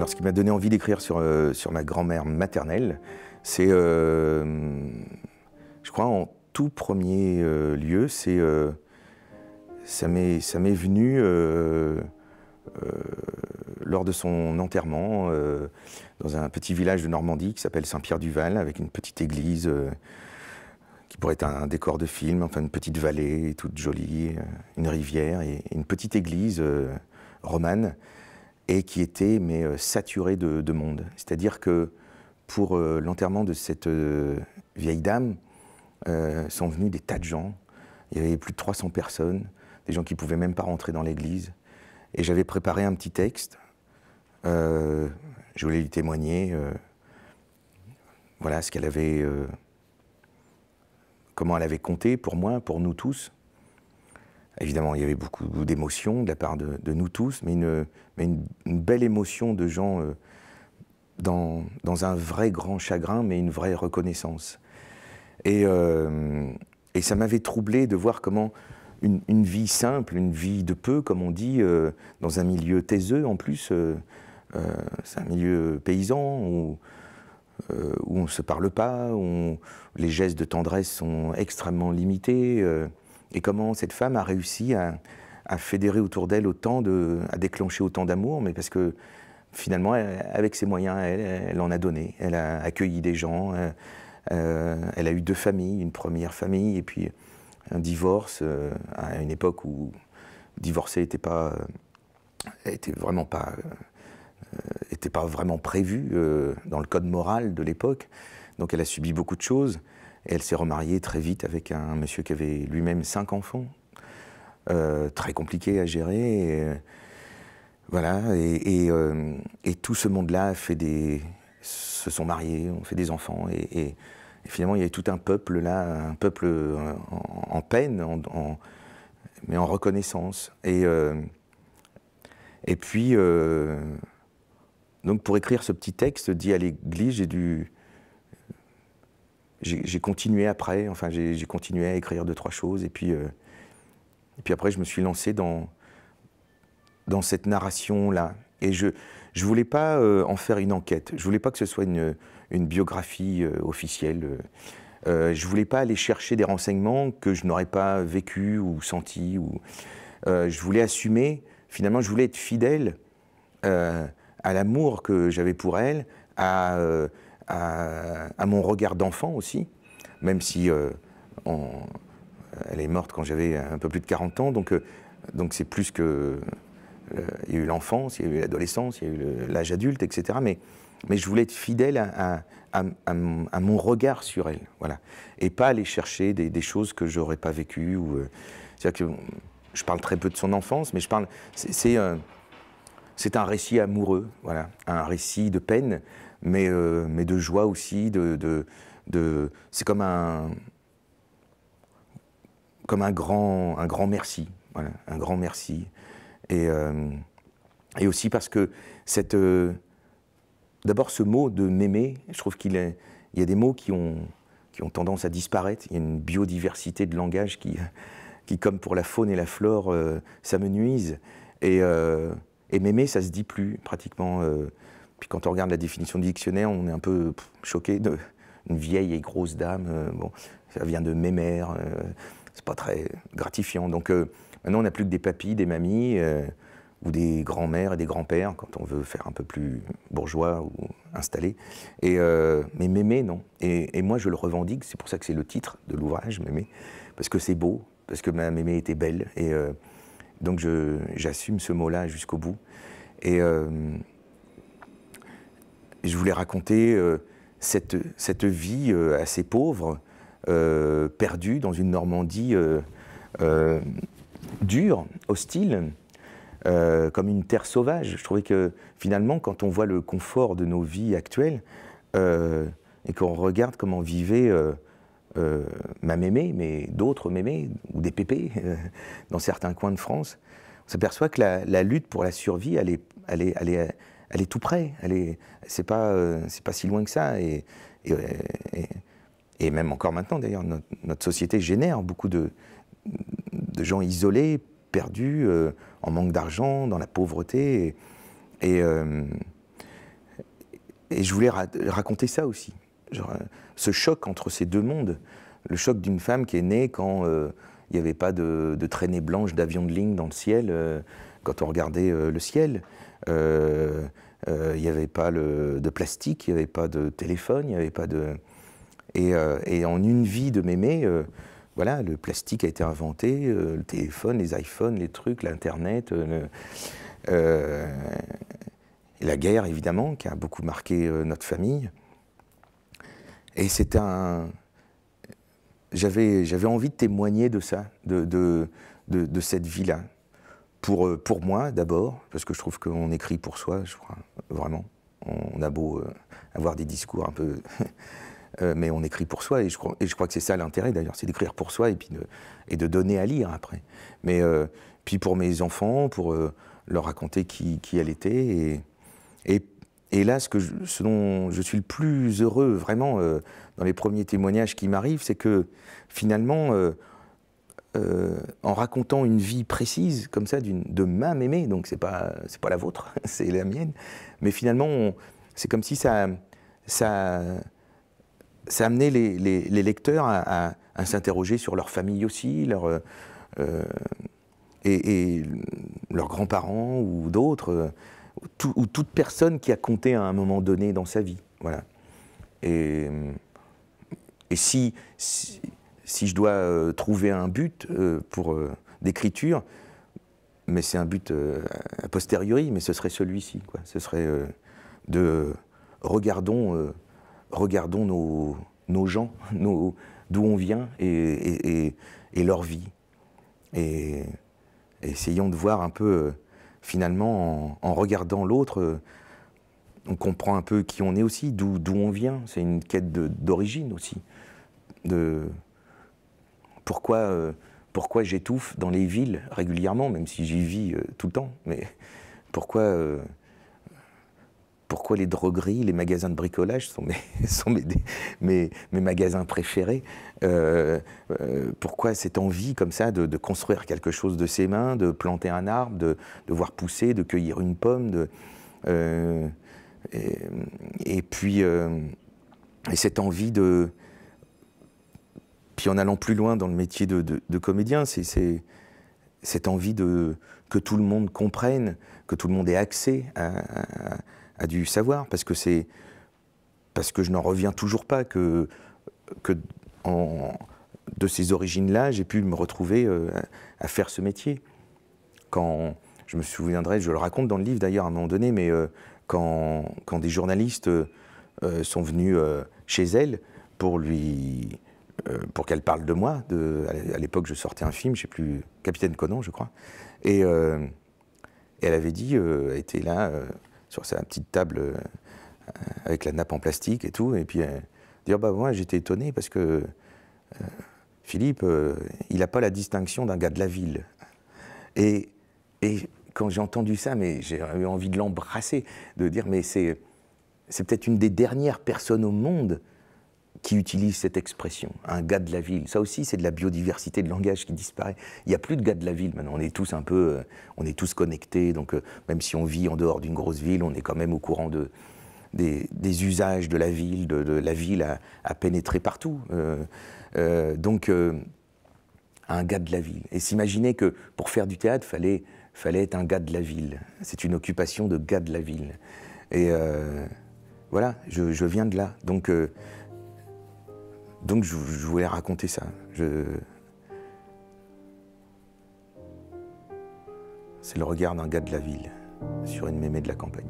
Alors, ce qui m'a donné envie d'écrire sur, euh, ma grand-mère maternelle, c'est, euh, je crois, en tout premier euh, lieu, c'est, ça m'est venu lors de son enterrement dans un petit village de Normandie qui s'appelle Saint-Pierre-du-Val, avec une petite église qui pourrait être un, décor de film, enfin une petite vallée toute jolie, une rivière et une petite église romane et qui était mais euh, saturé de, monde. C'est-à-dire que pour euh, l'enterrement de cette euh, vieille dame sont venus des tas de gens. Il y avait plus de 300 personnes, des gens qui pouvaient même pas rentrer dans l'église. Et j'avais préparé un petit texte. je voulais lui témoigner, voilà ce qu'elle avait, comment elle avait compté pour moi, pour nous tous. Évidemment, il y avait beaucoup d'émotions de la part de, nous tous, mais une, belle émotion de gens euh, dans, un vrai grand chagrin, mais une vraie reconnaissance. Et, euh, ça m'avait troublé de voir comment une, vie simple, une vie de peu, comme on dit, euh, dans un milieu taiseux en plus, c'est un milieu paysan où, on ne se parle pas, où les gestes de tendresse sont extrêmement limités et comment cette femme a réussi à, fédérer autour d'elle autant de, à déclencher autant d'amour, mais parce que finalement, avec ses moyens, elle, en a donné. Elle a accueilli des gens. Euh, euh, elle a eu deux familles, une première famille et puis un divorce euh, à une époque où divorcer n'était pas, vraiment pas, était pas vraiment prévu dans le code moral de l'époque. Donc elle a subi beaucoup de choses elle s'est remariée très vite avec un monsieur qui avait lui-même cinq enfants. Euh, très compliqué à gérer. Et, euh, voilà. Euh, et, tout ce monde-là fait des, se sont mariés, ont fait des enfants. Et, finalement, il y avait tout un peuple là, un peuple en, peine, en, mais en reconnaissance. Et, et puis, donc pour écrire ce petit texte dit à l'église, j'ai dû j'ai continué après, enfin j'ai continué à écrire deux, trois choses, et puis, euh, et puis après je me suis lancé dans, dans cette narration-là. Et je ne voulais pas euh, en faire une enquête, je voulais pas que ce soit une, une biographie euh, officielle, je voulais pas aller chercher des renseignements que je n'aurais pas vécu ou senti, ou, je voulais assumer, finalement je voulais être fidèle à l'amour que j'avais pour elle, à à, mon regard d'enfant aussi, même si euh, elle est morte quand j'avais un peu plus de 40 ans, donc euh, donc c'est plus que... Euh, il y a eu l'enfance, il y a eu l'adolescence, il y a eu l'âge adulte, etc. Mais, mais je voulais être fidèle à, mon regard sur elle, voilà. Et pas aller chercher des, choses que j'aurais pas vécues. Ou, c'est-à-dire que je parle très peu de son enfance, mais je parle. C'est, c'est un récit amoureux, voilà, un récit de peine, euh, mais, de joie aussi. De, de, de c'est comme un, comme un grand, un grand merci. Voilà, un grand merci. Et, euh, et aussi parce que cette. Euh, d'abord, ce mot de m'aimer, je trouve qu'il il y a des mots qui ont, qui ont tendance à disparaître. Il y a une biodiversité de langage qui, qui comme pour la faune et la flore, ça me nuise. Et, et m'aimer, ça se dit plus pratiquement. Puis quand on regarde la définition du dictionnaire, on est un peu choqué de une vieille et grosse dame. Euh, bon, ça vient de mémère, euh, c'est pas très gratifiant. Donc euh, maintenant, on n'a plus que des papis, des mamies ou des grands-mères et des grands-pères quand on veut faire un peu plus bourgeois ou installé. Et mais mémé, non. Et, et, moi, je le revendique. C'est pour ça que c'est le titre de l'ouvrage, mémé, parce que c'est beau, parce que ma mémé était belle. Et donc j'assume ce mot-là jusqu'au bout. Et je voulais raconter euh, cette, cette, vie euh, assez pauvre, euh, perdue dans une Normandie dure, hostile. comme une terre sauvage. Je trouvais que finalement, quand on voit le confort de nos vies actuelles et qu'on regarde comment vivait ma mémé, mais d'autres mémés ou des pépés dans certains coins de France, on s'aperçoit que la, la, lutte pour la survie, elle est, elle est, elle est, elle est tout près. Elle est, c'est pas, euh, c'est pas si loin que ça. Et, et, même encore maintenant, d'ailleurs, notre, société génère beaucoup de, gens isolés, perdus, euh, en manque d'argent, dans la pauvreté. Et, euh, je voulais raconter ça aussi. ce choc entre ces deux mondes, le choc d'une femme qui est née quand il n'y avait pas de traînée blanche d'avion de ligne dans le ciel, quand on regardait le ciel. Euh, euh, il n'y avait pas de plastique, il n'y avait pas de téléphone, il n'y avait pas de... Euh, et, en une vie de mémé, voilà, le plastique a été inventé, le téléphone, les iPhones, les trucs, l'Internet, la guerre évidemment, qui a beaucoup marqué notre famille. Et c'est un. J'avais envie de témoigner de ça, de, de cette vie-là pour, euh, pour moi d'abord, parce que je trouve qu'on écrit pour soi, je crois, vraiment. On a beau euh, avoir des discours un peu. Euh, mais on écrit pour soi, et je crois, je crois que c'est ça l'intérêt d'ailleurs, c'est d'écrire pour soi et, puis de, et de donner à lire après. Mais puis pour mes enfants, pour leur raconter qui, qui elle était. Et, et, là, ce, que je, ce dont je suis le plus heureux, vraiment, dans les premiers témoignages qui m'arrivent, c'est que finalement, euh, en racontant une vie précise comme ça de ma mémé, donc c'est pas c'est pas la vôtre, c'est la mienne, mais finalement c'est comme si ça ça ça amenait les, lecteurs à, s'interroger sur leur famille aussi, leur euh, euh, et, leurs grands-parents ou d'autres, ou toute personne qui a compté à un moment donné dans sa vie, voilà. Et, et si si je dois euh, trouver un but euh, pour euh, d'écriture, mais c'est un but a posteriori, mais ce serait celui-ci. Ce serait de regardons, regardons nos, nos gens, d'où on vient et, leur vie. Et, essayons de voir un peu, finalement, en, regardant l'autre, on comprend un peu qui on est aussi, d'où on vient. C'est une quête d'origine aussi. De, pourquoi, euh, pourquoi j'étouffe dans les villes régulièrement, même si j'y vis euh, tout le temps Mais pourquoi, euh, pourquoi les drogueries, les magasins de bricolage sont mes, sont mes, magasins préférés Pourquoi cette envie comme ça de, construire quelque chose de ses mains, de planter un arbre, de, voir pousser, de cueillir une pomme de, et, et, puis, et cette envie de puis en allant plus loin dans le métier de, comédien, c'est cette envie de, que tout le monde comprenne, que tout le monde ait accès à, du savoir, parce que c'est parce que je n'en reviens toujours pas que, que de ces origines-là, j'ai pu me retrouver euh, à, faire ce métier. Quand je me souviendrai, je le raconte dans le livre d'ailleurs à un moment donné, mais euh, quand, des journalistes euh, sont venus chez elle pour lui euh, pour qu'elle parle de moi. à l'époque, je sortais un film, je sais plus, Capitaine Conan, je crois. Et, euh, elle avait dit, euh, elle était là, sur sa petite table, avec la nappe en plastique et tout. Et puis, dire, oh, bah, moi, j'étais étonné parce que Philippe, il n'a pas la distinction d'un gars de la ville. Et, et quand j'ai entendu ça, mais j'ai eu envie de l'embrasser, de dire, mais c'est peut-être une des dernières personnes au monde qui utilise cette expression, un gars de la ville. Ça aussi, c'est de la biodiversité de langage qui disparaît. Il n'y a plus de gars de la ville maintenant. On est tous un peu, euh, on est tous connectés. Donc, euh, même si on vit en dehors d'une grosse ville, on est quand même au courant de, des, usages de la ville, de, la ville à, pénétrer partout. Euh, donc, un gars de la ville. Et s'imaginer que pour faire du théâtre, fallait, fallait être un gars de la ville. C'est une occupation de gars de la ville. Et voilà, je, je viens de là. Donc donc je, voulais raconter ça. Je... C'est le regard d'un gars de la ville sur une mémé de la campagne.